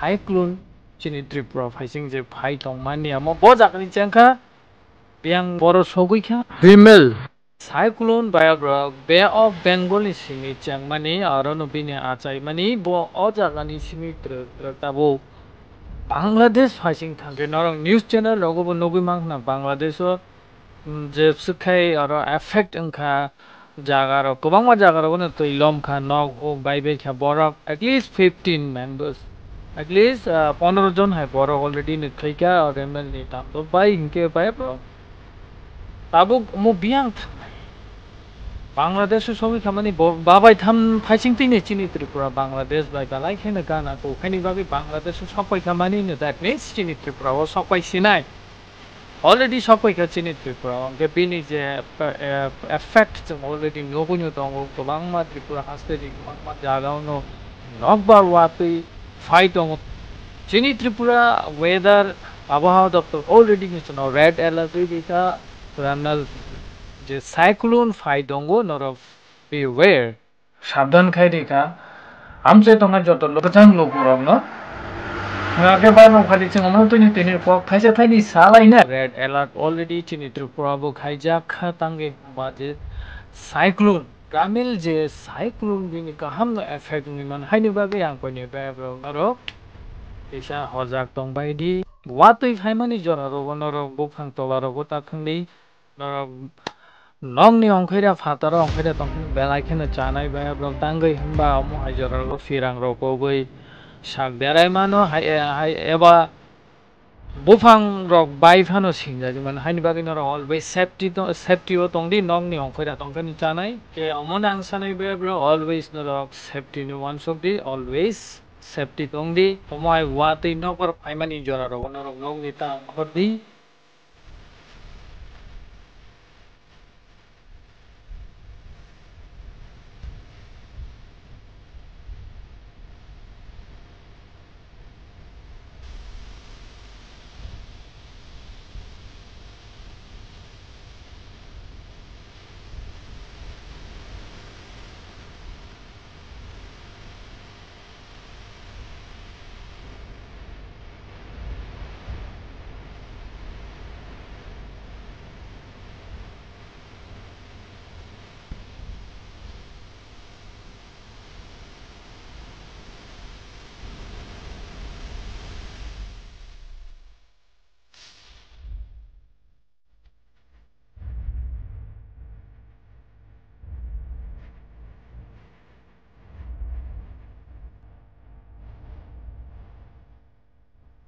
haikun chini tripura phaising je phai tong mani amo bojak ni changkha piang boro sogui kha bimel cyclone বায়োগ্রাফ bay of বেঙ্গলনি Simi চ্যাংমানি আরো নবিনি আচাইমানি ব অ জাগানি সিমি তাবো বাংলাদেশ ফাইসিং থাকে নরং news channel লগব নবি মাংনা বাংলাদেশ যে সুখাই আর এফেক্ট ওংখা জাগার গোবাংমা জাগার তৈলম খা নগ ও বাইবে খা বরফ at least fifteen members at least uh, পনেরো জন হয় বড় অলরেডি নিক্ষিকা আর এমএল নেতা তো ভাই ইনকে ভাই ব্রো তাবু মো বিয়াং বাংলাদেশের সবই খামানি বাবাই থাম ফাইসিং তিনে চিনি ত্রিপুরা বাংলাদেশ বাই বালাই খেনে গানাকো ওখানে ভাবি বাংলাদেশের সবাই খামানি নে দ্যাট মিনস চিনি ত্রিপুরা ও সবাই সিনাই অলরেডি সবাইকে চিনি ত্রিপুরা যে বিনি যে এফেক্ট जों অলরেডি নগুনু দङ गोबां मा ত্রিপুরা হাসতে गोबां मा জাগাউনো নকবার ওয়াপি ফাইট অমত চিনি ত্রিপুরা ওয়েদার আবহাওয়া দপ্তর অলরেডি কিন্তু রেড অ্যালার্ট এটা রান্নার যে সাইক্লোন ফাই ফাইদঙ্গ নরব বি ওয়ের সাবধান খাই রেখা আমসে তোমার যত লোক চাং লোক রং আগে বার খালি চিং আমার তো তিনি পক খাইছে থাইনি সালাই না রেড অ্যালার্ট অলরেডি চিনি ত্রিপুরা বো খাইজা খা তাঙ্গে বাজে সাইক্লোন ग्रामीणजे सायख्लुमनि गाहामनो एफेक्टनिमोन हायनो बागै आं कोइनि बेब्रं आरो एसा हजाग दं बायदि वातै फाइमानि जरारो नरो बुफां तलारो गताखंनि नरो नंनि अंखैरा फातारो अंखैरा तंखैनि बेलाखैनो जानाय बेब्रं तांगै होमबा महाय जरारो फिरां रगबै साग देराय मानो हाय एबा বুফাং রক বাই ফানো সিং যা মানে হাইনি বাকি নর অল বাই সেফটি তো সেফটি ও তং দি নং নি অংকই রা তং কানি জানাই কে অমন আংসা নাই বে ব্রো অলওয়েজ নর রক সেফটি নি ওয়ান সব দি অলওয়েজ সেফটি তং দি সময় ওয়াতে ন পর ফাইমানি জরা রব